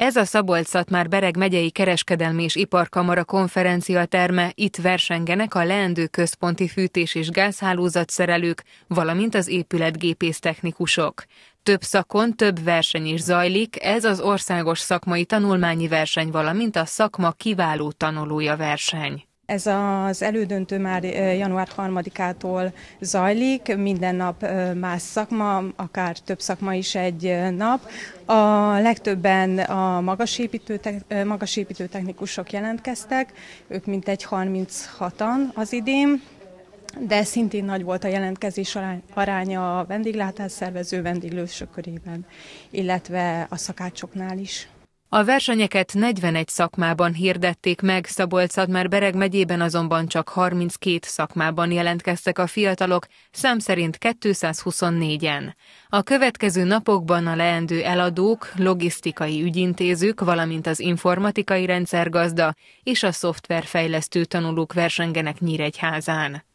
Ez a szabolcs már Bereg megyei kereskedelmi és iparkamara konferencia terme, itt versengenek a leendő központi fűtés és gázhálózat szerelők, valamint az épületgépész technikusok. Több szakon több verseny is zajlik, ez az országos szakmai tanulmányi verseny, valamint a szakma kiváló tanulója verseny. Ez az elődöntő már január 3-ától zajlik, minden nap más szakma, akár több szakma is egy nap. A legtöbben a magasépítő, magasépítő technikusok jelentkeztek, ők mintegy 36-an az idén, de szintén nagy volt a jelentkezés aránya a vendéglátás szervező vendéglősök körében, illetve a szakácsoknál is. A versenyeket 41 szakmában hirdették meg, szabolcs már Bereg megyében azonban csak 32 szakmában jelentkeztek a fiatalok, szám szerint 224-en. A következő napokban a leendő eladók, logisztikai ügyintézők, valamint az informatikai rendszergazda és a szoftverfejlesztő tanulók versengenek Nyíregyházán.